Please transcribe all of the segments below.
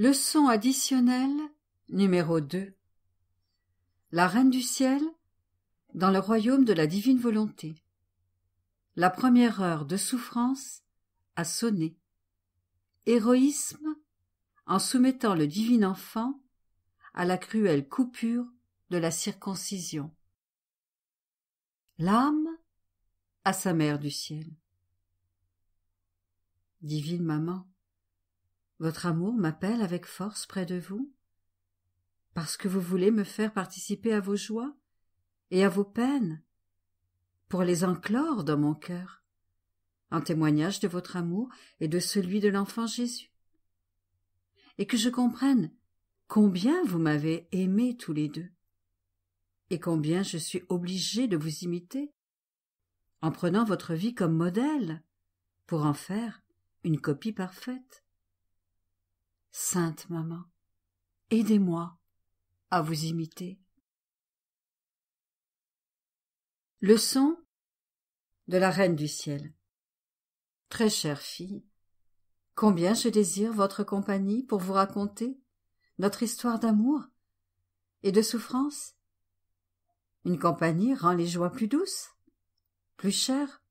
Leçon additionnelle numéro 2 La Reine du Ciel dans le royaume de la divine volonté. La première heure de souffrance a sonné. Héroïsme en soumettant le divin enfant à la cruelle coupure de la circoncision. L'âme à sa mère du ciel. Divine maman, votre amour m'appelle avec force près de vous Parce que vous voulez me faire participer à vos joies et à vos peines pour les enclore dans mon cœur, en témoignage de votre amour et de celui de l'enfant Jésus, et que je comprenne combien vous m'avez aimé tous les deux, et combien je suis obligé de vous imiter, en prenant votre vie comme modèle, pour en faire une copie parfaite sainte maman aidez-moi à vous imiter leçon de la reine du ciel très chère fille combien je désire votre compagnie pour vous raconter notre histoire d'amour et de souffrance une compagnie rend les joies plus douces plus chères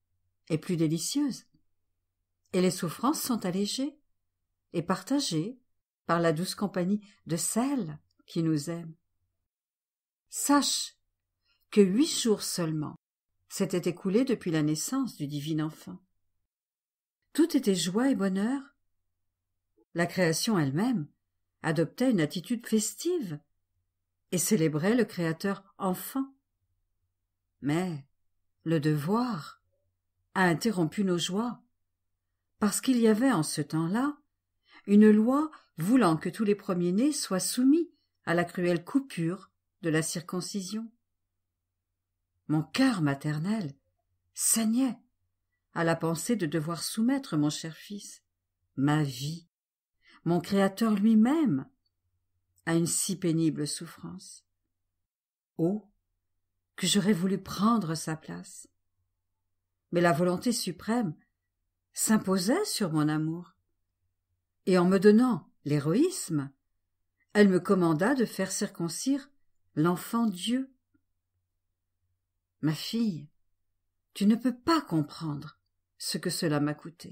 et plus délicieuses et les souffrances sont allégées et partagées par la douce compagnie de celle qui nous aime. Sache que huit jours seulement s'étaient écoulés depuis la naissance du divin enfant. Tout était joie et bonheur. La création elle-même adoptait une attitude festive et célébrait le Créateur enfant. Mais le devoir a interrompu nos joies, parce qu'il y avait en ce temps-là une loi voulant que tous les premiers-nés soient soumis à la cruelle coupure de la circoncision. Mon cœur maternel saignait à la pensée de devoir soumettre mon cher fils, ma vie, mon Créateur lui-même, à une si pénible souffrance. Oh, que j'aurais voulu prendre sa place. Mais la volonté suprême s'imposait sur mon amour et en me donnant l'héroïsme, elle me commanda de faire circoncire l'enfant Dieu. Ma fille, tu ne peux pas comprendre ce que cela m'a coûté.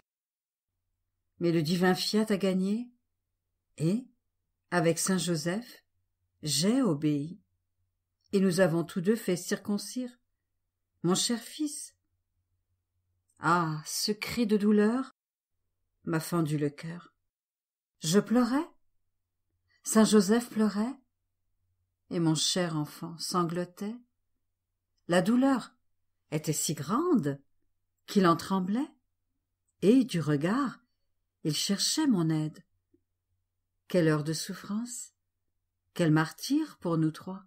Mais le divin fiat a gagné, et, avec saint Joseph, j'ai obéi, et nous avons tous deux fait circoncire mon cher fils. Ah. Ce cri de douleur m'a fendu le cœur. Je pleurais Saint Joseph pleurait Et mon cher enfant sanglotait La douleur était si grande qu'il en tremblait, et, du regard, il cherchait mon aide. Quelle heure de souffrance Quel martyr pour nous trois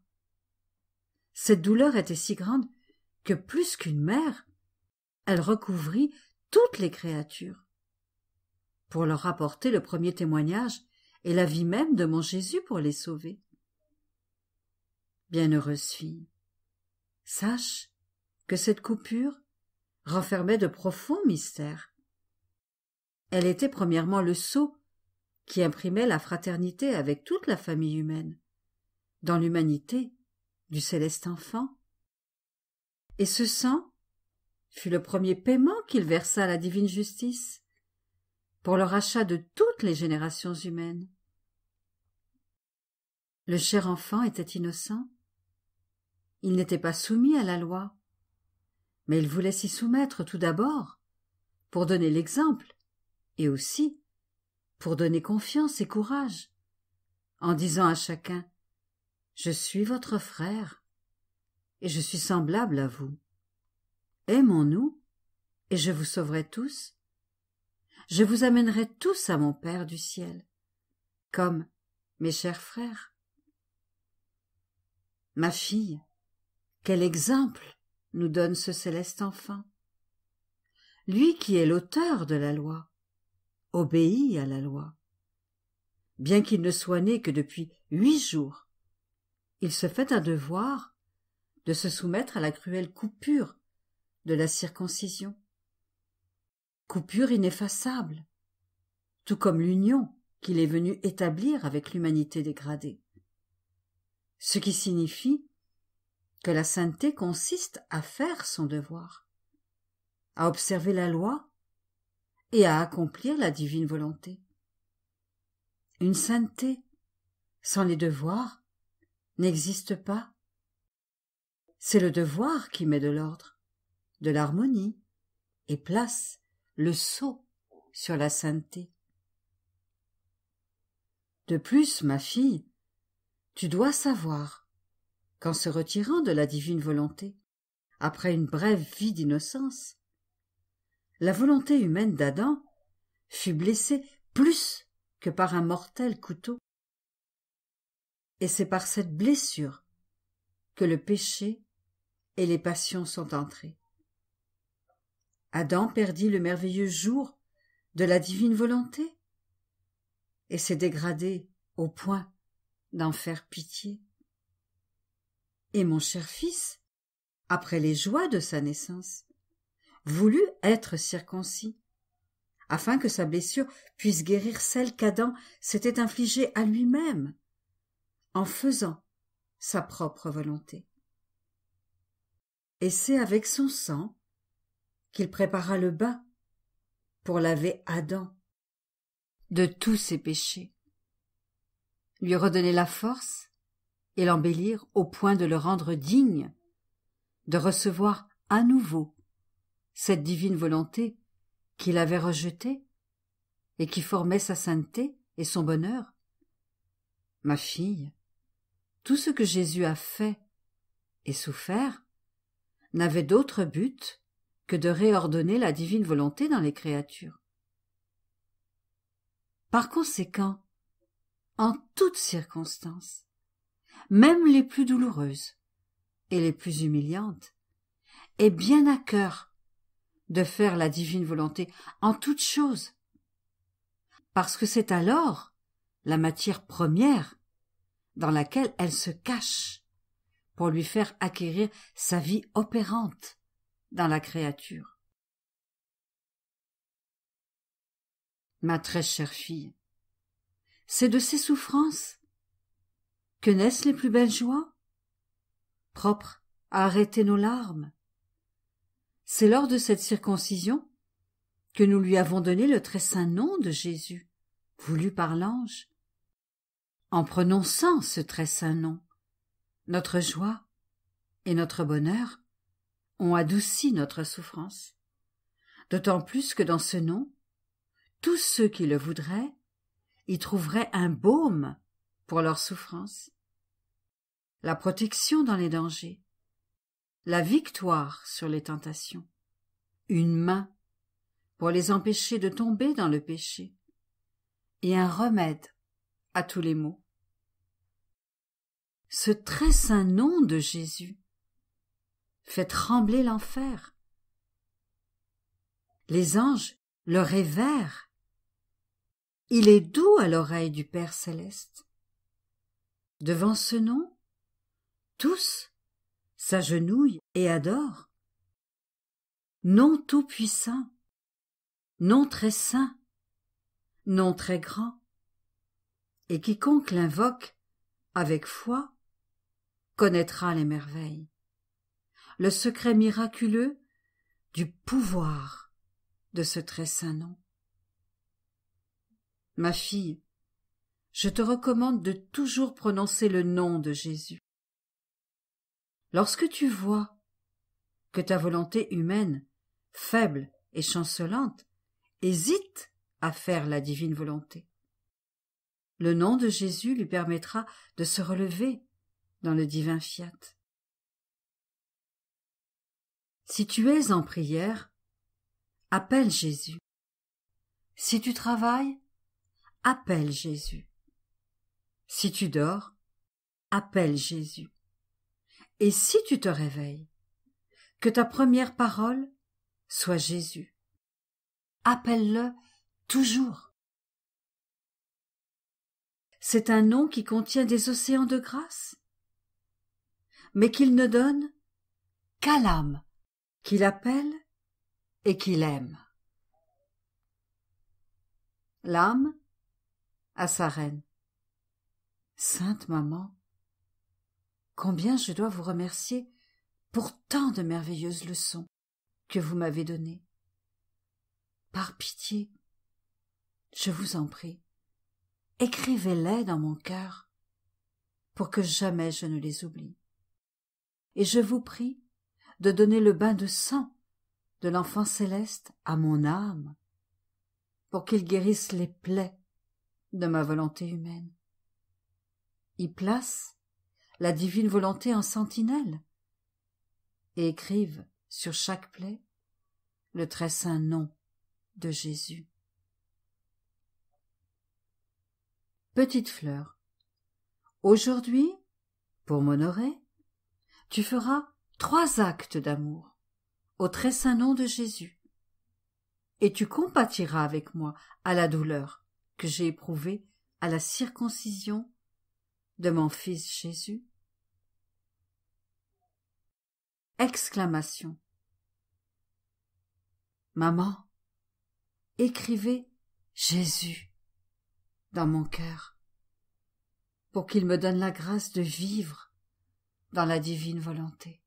Cette douleur était si grande que, plus qu'une mère, elle recouvrit toutes les créatures pour leur apporter le premier témoignage et la vie même de mon Jésus pour les sauver. Bienheureuse fille, sache que cette coupure renfermait de profonds mystères. Elle était premièrement le sceau qui imprimait la fraternité avec toute la famille humaine, dans l'humanité du céleste enfant. Et ce sang fut le premier paiement qu'il versa à la divine justice pour le rachat de toutes les générations humaines. Le cher enfant était innocent. Il n'était pas soumis à la loi. Mais il voulait s'y soumettre tout d'abord, pour donner l'exemple, et aussi pour donner confiance et courage, en disant à chacun Je suis votre frère, et je suis semblable à vous. Aimons-nous, et je vous sauverai tous je vous amènerai tous à mon Père du ciel, comme mes chers frères. Ma fille, quel exemple nous donne ce céleste enfant. Lui qui est l'auteur de la loi, obéit à la loi. Bien qu'il ne soit né que depuis huit jours, il se fait un devoir de se soumettre à la cruelle coupure de la circoncision coupure ineffaçable, tout comme l'union qu'il est venu établir avec l'humanité dégradée. Ce qui signifie que la sainteté consiste à faire son devoir, à observer la loi et à accomplir la divine volonté. Une sainteté sans les devoirs n'existe pas. C'est le devoir qui met de l'ordre, de l'harmonie et place le sceau sur la sainteté. De plus, ma fille, tu dois savoir qu'en se retirant de la divine volonté, après une brève vie d'innocence, la volonté humaine d'Adam fut blessée plus que par un mortel couteau. Et c'est par cette blessure que le péché et les passions sont entrés. Adam perdit le merveilleux jour de la divine volonté et s'est dégradé au point d'en faire pitié. Et mon cher fils, après les joies de sa naissance, voulut être circoncis, afin que sa blessure puisse guérir celle qu'Adam s'était infligée à lui-même, en faisant sa propre volonté. Et c'est avec son sang qu'il prépara le bain pour laver Adam de tous ses péchés, lui redonner la force et l'embellir au point de le rendre digne de recevoir à nouveau cette divine volonté qu'il avait rejetée et qui formait sa sainteté et son bonheur. Ma fille, tout ce que Jésus a fait et souffert n'avait d'autre but que de réordonner la divine volonté dans les créatures. Par conséquent, en toutes circonstances, même les plus douloureuses et les plus humiliantes, est bien à cœur de faire la divine volonté en toutes choses, parce que c'est alors la matière première dans laquelle elle se cache pour lui faire acquérir sa vie opérante dans la créature. Ma très chère fille, c'est de ces souffrances que naissent les plus belles joies, propres à arrêter nos larmes. C'est lors de cette circoncision que nous lui avons donné le très saint nom de Jésus, voulu par l'ange. En prononçant ce très saint nom, notre joie et notre bonheur ont adouci notre souffrance. D'autant plus que dans ce nom, tous ceux qui le voudraient y trouveraient un baume pour leur souffrance, la protection dans les dangers, la victoire sur les tentations, une main pour les empêcher de tomber dans le péché, et un remède à tous les maux. Ce très saint nom de Jésus fait trembler l'enfer. Les anges le révèrent. Il est doux à l'oreille du Père céleste. Devant ce nom, tous s'agenouillent et adorent. Non tout puissant, non très saint, non très grand, et quiconque l'invoque avec foi connaîtra les merveilles le secret miraculeux du pouvoir de ce très saint nom. Ma fille, je te recommande de toujours prononcer le nom de Jésus. Lorsque tu vois que ta volonté humaine, faible et chancelante, hésite à faire la divine volonté. Le nom de Jésus lui permettra de se relever dans le divin fiat. Si tu es en prière, appelle Jésus. Si tu travailles, appelle Jésus. Si tu dors, appelle Jésus. Et si tu te réveilles, que ta première parole soit Jésus. Appelle-le toujours. C'est un nom qui contient des océans de grâce, mais qu'il ne donne qu'à l'âme qu'il appelle et qu'il aime. L'âme à sa reine. Sainte maman, combien je dois vous remercier pour tant de merveilleuses leçons que vous m'avez données. Par pitié, je vous en prie, écrivez-les dans mon cœur pour que jamais je ne les oublie. Et je vous prie de donner le bain de sang de l'enfant céleste à mon âme, pour qu'il guérisse les plaies de ma volonté humaine. Y place la divine volonté en sentinelle, et écrive sur chaque plaie le très saint nom de Jésus. Petite fleur, aujourd'hui, pour m'honorer, tu feras trois actes d'amour au très saint nom de Jésus. Et tu compatiras avec moi à la douleur que j'ai éprouvée à la circoncision de mon fils Jésus. Exclamation. Maman, écrivez Jésus dans mon cœur pour qu'il me donne la grâce de vivre dans la divine volonté.